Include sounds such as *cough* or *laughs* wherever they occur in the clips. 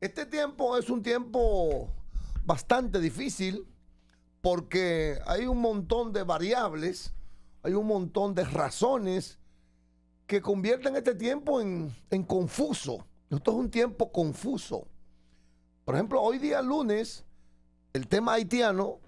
Este tiempo es un tiempo bastante difícil porque hay un montón de variables, hay un montón de razones que convierten este tiempo en, confuso. Esto es un tiempo confuso. Por ejemplo, hoy día lunes, el tema haitiano,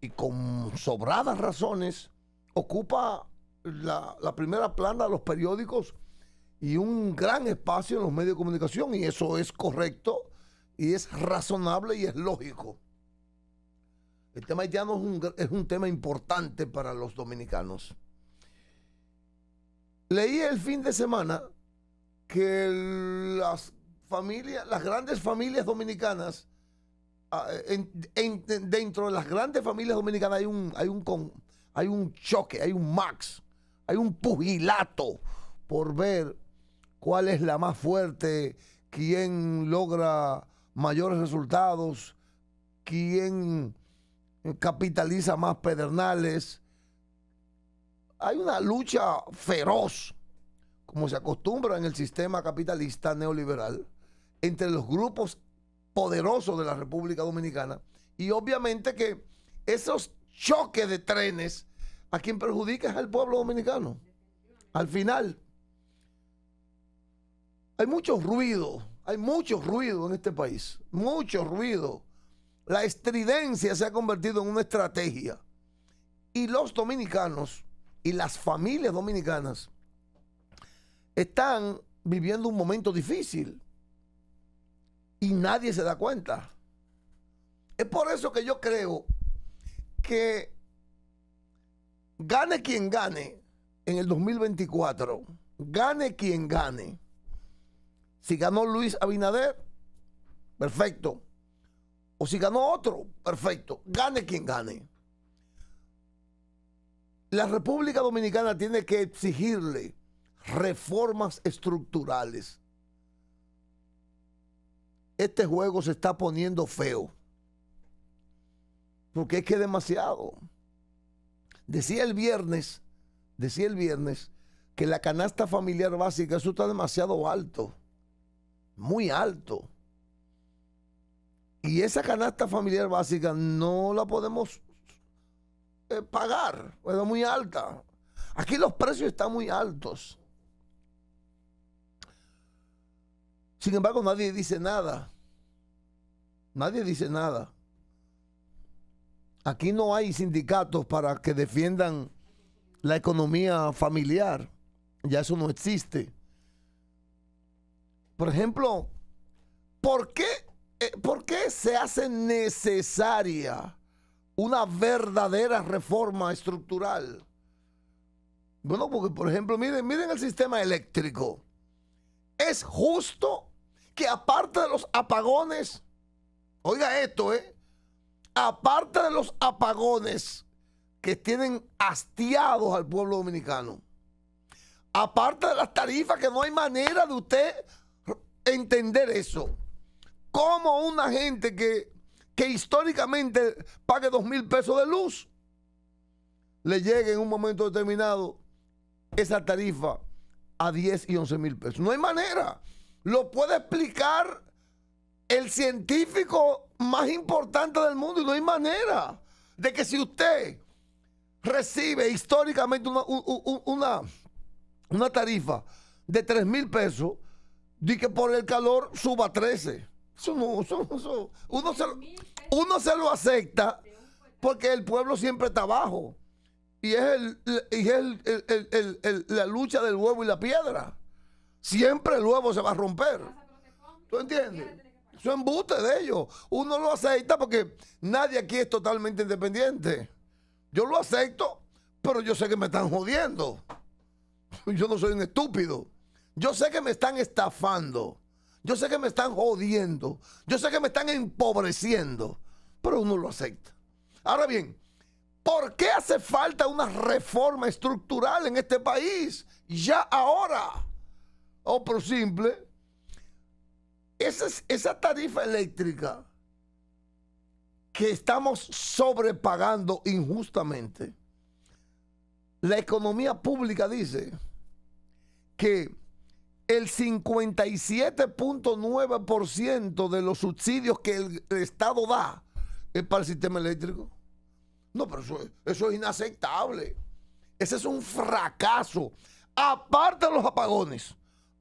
y con sobradas razones, ocupa la, la primera plana de los periódicos y un gran espacio en los medios de comunicación y eso es correcto y es razonable y es lógico. El tema haitiano es un, es un tema importante para los dominicanos. Leí el fin de semana que las familias, las grandes familias dominicanas, ah, eh, dentro de las grandes familias dominicanas hay un, hay un, hay un choque, hay un max, hay un pugilato por ver cuál es la más fuerte, quién logra mayores resultados, quién capitaliza más pedernales. Hay una lucha feroz, como se acostumbra en el sistema capitalista neoliberal, entre los grupos poderosos de la República Dominicana. Y obviamente que esos choques de trenes, a quien perjudica es al pueblo dominicano. Al final. Hay mucho ruido, hay mucho ruido en este país, mucho ruido. La estridencia se ha convertido en una estrategia. Y los dominicanos y las familias dominicanas están viviendo un momento difícil y nadie se da cuenta. Es por eso que yo creo que gane quien gane en el 2024, gane quien gane, si ganó Luis Abinader, perfecto. O si ganó otro, perfecto. Gane quien gane. La República Dominicana tiene que exigirle reformas estructurales. Este juego se está poniendo feo. Porque es que demasiado. Decía el viernes, decía el viernes, que la canasta familiar básica, eso está demasiado alto muy alto. Y esa canasta familiar básica no la podemos eh, pagar, es muy alta. Aquí los precios están muy altos. Sin embargo, nadie dice nada. Nadie dice nada. Aquí no hay sindicatos para que defiendan la economía familiar. Ya eso no existe. Por ejemplo, eh, ¿por qué, se hace necesaria una verdadera reforma estructural? Bueno, porque por ejemplo, miren, miren el sistema eléctrico. Es justo que aparte de los apagones, oiga esto, ¿eh? Aparte de los apagones que tienen hastiados al pueblo dominicano, aparte de las tarifas que no hay manera de usted entender eso. ¿Cómo una gente que, históricamente pague dos mil pesos de luz le llegue en un momento determinado esa tarifa a 10 y 11 mil pesos? No hay manera. Lo puede explicar el científico más importante del mundo y no hay manera de que si usted recibe históricamente una, una, una tarifa de 3 mil pesos, di que por el calor suba 13. Eso no, Uno, se, uno se lo acepta porque el pueblo siempre está abajo. Y es, el, la lucha del huevo y la piedra. Siempre el huevo se va a romper. ¿Tú entiendes? Eso es embuste de ellos. Uno lo acepta porque nadie aquí es totalmente independiente. Yo lo acepto, pero yo sé que me están jodiendo. *laughs* Yo no soy un estúpido. Yo sé que me están estafando. Yo sé que me están jodiendo. Yo sé que me están empobreciendo. Pero uno lo acepta. Ahora bien, ¿por qué hace falta una reforma estructural en este país? Ya ahora. Oh, o por simple, esa, esa tarifa eléctrica que estamos sobrepagando injustamente. La economía pública dice que el 57.9% de los subsidios que el, Estado da es para el sistema eléctrico. No, pero eso, eso es inaceptable. Ese es un fracaso. Aparte de los apagones,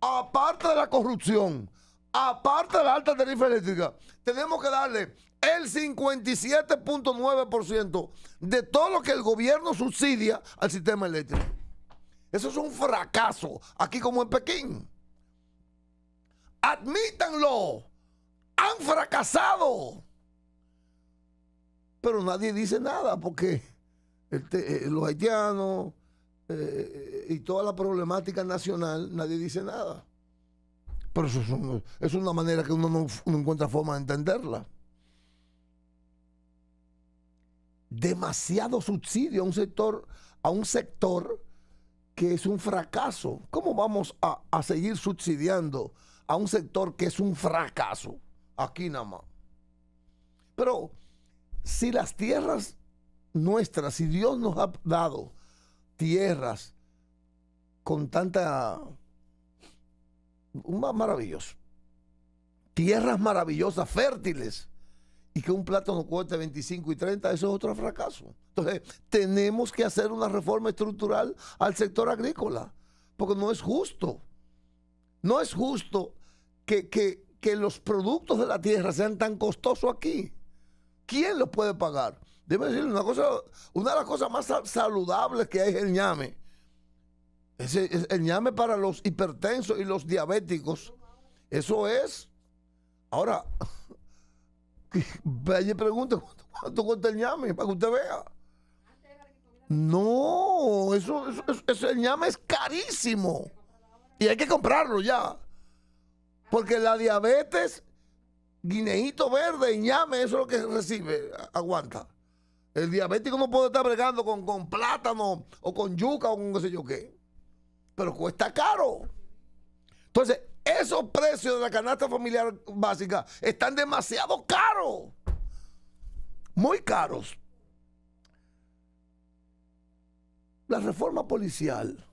aparte de la corrupción, aparte de la alta tarifa eléctrica, tenemos que darle el 57.9% de todo lo que el gobierno subsidia al sistema eléctrico. Eso es un fracaso, aquí como en Pekín. Admítanlo. Han fracasado. Pero nadie dice nada porque eh, los haitianos eh, y toda la problemática nacional, nadie dice nada. Pero eso es, una manera que uno no, encuentra forma de entenderla. Demasiado subsidio a un sector, a un sector que es un fracaso. ¿Cómo vamos a, a seguir subsidiando a un sector que es un fracaso, aquí nada más. Pero si las tierras nuestras, si Dios nos ha dado tierras con tanta... Maravilloso. Tierras maravillosas, fértiles, y que un plato no cueste 25 y 30, eso es otro fracaso. Entonces, tenemos que hacer una reforma estructural al sector agrícola, porque no es justo. No es justo que, los productos de la tierra sean tan costosos aquí. ¿Quién los puede pagar? Debe decirle una cosa, una de las cosas más saludables que hay es el ñame. Es el, ñame para los hipertensos y los diabéticos. Eso es. Ahora, *laughs* vaya pregunta ¿cuánto, cuánto cuesta el ñame para que usted vea. No, eso, eso, eso, el ñame es carísimo. Y hay que comprarlo ya. Porque la diabetes, guineito verde, ñame, eso es lo que recibe, aguanta. El diabético no puede estar bregando con, con plátano o con yuca o con qué sé yo qué. Pero cuesta caro. Entonces, esos precios de la canasta familiar básica están demasiado caros. Muy caros. La reforma policial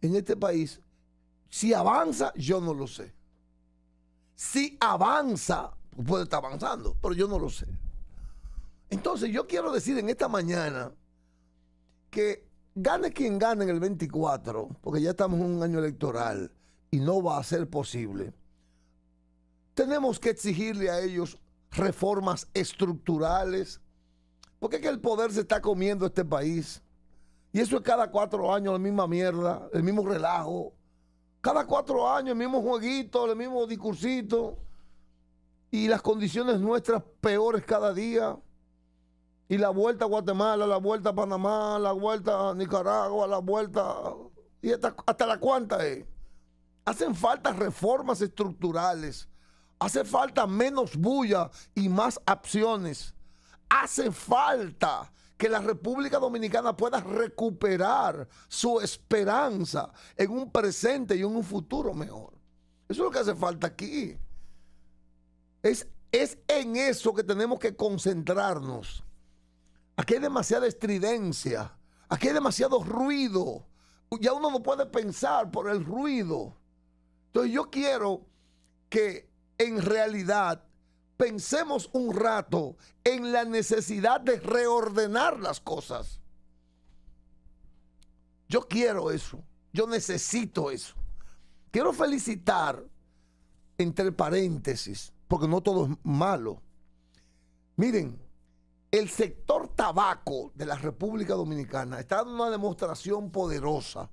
en este país si avanza, yo no lo sé. Si avanza, puede estar avanzando, pero yo no lo sé. Entonces yo quiero decir en esta mañana que gane quien gane en el 24, porque ya estamos en un año electoral y no va a ser posible, tenemos que exigirle a ellos reformas estructurales, porque es que el poder se está comiendo este país. Y eso es cada cuatro años la misma mierda, el mismo relajo, cada cuatro años el mismo jueguito, el mismo discursito. Y las condiciones nuestras peores cada día. Y la vuelta a Guatemala, la vuelta a Panamá, la vuelta a Nicaragua, la vuelta... ¿Y hasta, hasta la cuanta es? Eh. Hacen falta reformas estructurales. Hace falta menos bulla y más acciones. Hace falta que la República Dominicana pueda recuperar su esperanza en un presente y en un futuro mejor. Eso es lo que hace falta aquí. Es, es en eso que tenemos que concentrarnos. Aquí hay demasiada estridencia, aquí hay demasiado ruido. Ya uno no puede pensar por el ruido. Entonces yo quiero que en realidad pensemos un rato en la necesidad de reordenar las cosas. Yo quiero eso, yo necesito eso. Quiero felicitar, entre paréntesis, porque no todo es malo. Miren, el sector tabaco de la República Dominicana está dando una demostración poderosa,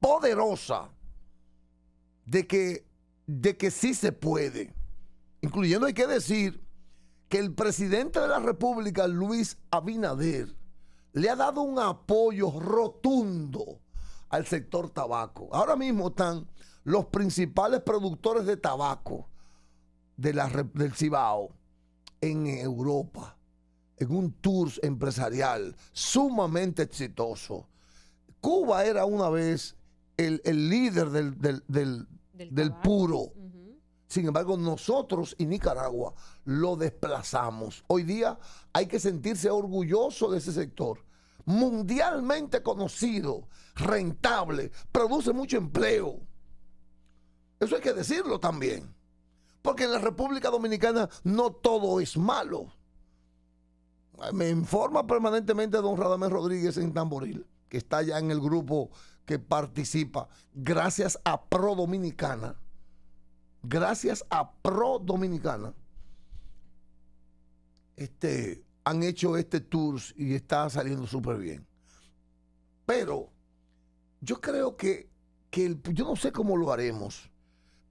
poderosa, de que, de que sí se puede. Incluyendo hay que decir que el presidente de la República, Luis Abinader, le ha dado un apoyo rotundo al sector tabaco. Ahora mismo están los principales productores de tabaco de la, del Cibao en Europa, en un tour empresarial sumamente exitoso. Cuba era una vez el, líder del, puro. Sin embargo, nosotros y Nicaragua lo desplazamos. Hoy día hay que sentirse orgulloso de ese sector. Mundialmente conocido, rentable, produce mucho empleo. Eso hay que decirlo también. Porque en la República Dominicana no todo es malo. Me informa permanentemente don Radamés Rodríguez en Tamboril, que está ya en el grupo que participa, gracias a Pro Dominicana gracias a Pro Dominicana, este, han hecho este tour y está saliendo súper bien. Pero yo creo que, yo no sé cómo lo haremos,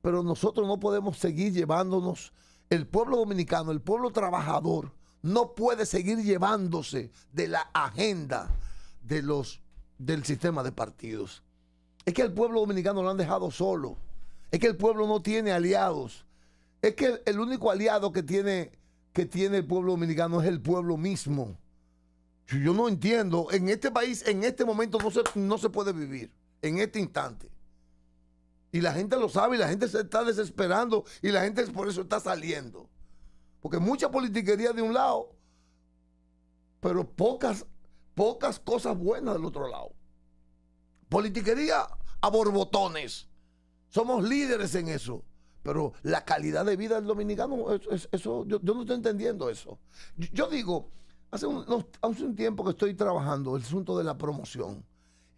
pero nosotros no podemos seguir llevándonos, el pueblo dominicano, el pueblo trabajador, no puede seguir llevándose de la agenda de los, del sistema de partidos. Es que el pueblo dominicano lo han dejado solo. Es que el pueblo no tiene aliados. Es que el único aliado que tiene, que tiene el pueblo dominicano es el pueblo mismo. Yo no entiendo. En este país, en este momento, no se, no se puede vivir. En este instante. Y la gente lo sabe y la gente se está desesperando y la gente por eso está saliendo. Porque mucha politiquería de un lado, pero pocas, pocas cosas buenas del otro lado. Politiquería a borbotones. Somos líderes en eso. Pero la calidad de vida del dominicano, eso, yo, no estoy entendiendo eso. Yo, digo, hace un, un, tiempo que estoy trabajando el asunto de la promoción.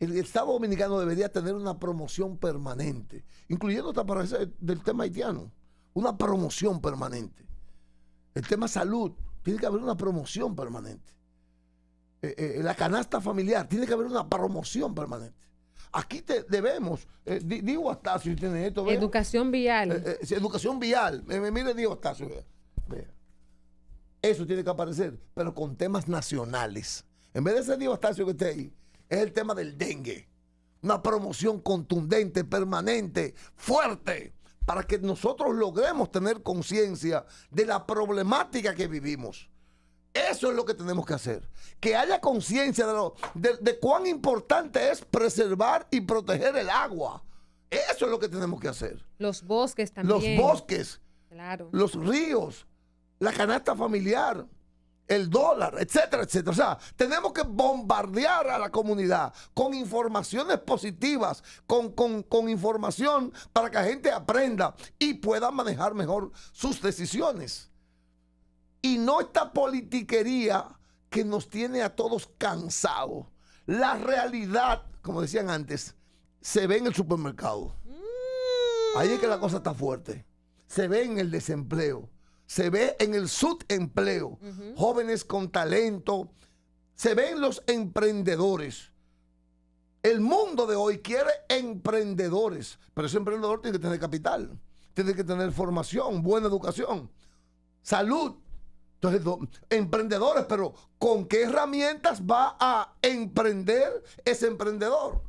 El, Estado dominicano debería tener una promoción permanente, incluyendo hasta para del tema haitiano, una promoción permanente. El tema salud, tiene que haber una promoción permanente. Eh, eh, la canasta familiar, tiene que haber una promoción permanente. Aquí debemos, eh, digo si tiene esto. Educación vial. Eh, eh, educación vial. mire, digo Astacio, Eso tiene que aparecer, pero con temas nacionales. En vez de ese digo Astacio que esté ahí, es el tema del dengue. Una promoción contundente, permanente, fuerte, para que nosotros logremos tener conciencia de la problemática que vivimos eso es lo que tenemos que hacer. Que haya conciencia de, cuán importante es preservar y proteger el agua. Eso es lo que tenemos que hacer. Los bosques también. Los bosques. Claro. Los ríos. La canasta familiar el dólar, etcétera, etcétera. O sea, tenemos que bombardear a la comunidad con informaciones positivas, con, con, información para que la gente aprenda y pueda manejar mejor sus decisiones. Y no esta politiquería que nos tiene a todos cansados. La realidad, como decían antes, se ve en el supermercado. Mm. Ahí es que la cosa está fuerte. Se ve en el desempleo, se ve en el subempleo, jóvenes con talento, se ven los emprendedores. El mundo de hoy quiere emprendedores, pero ese emprendedor tiene que tener capital, tiene que tener formación, buena educación, salud, entonces, emprendedores, pero ¿con qué herramientas va a emprender ese emprendedor?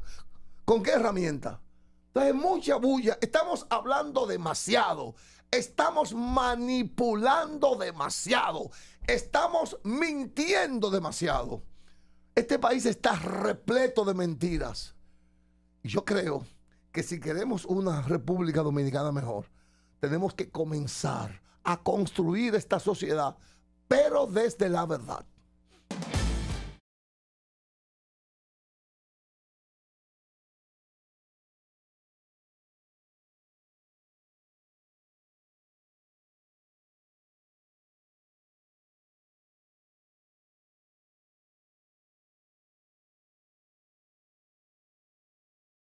¿Con qué herramienta? Entonces, mucha bulla. Estamos hablando demasiado. Estamos manipulando demasiado. Estamos mintiendo demasiado. Este país está repleto de mentiras. Y yo creo que si queremos una República Dominicana mejor, tenemos que comenzar a construir esta sociedad pero desde la verdad.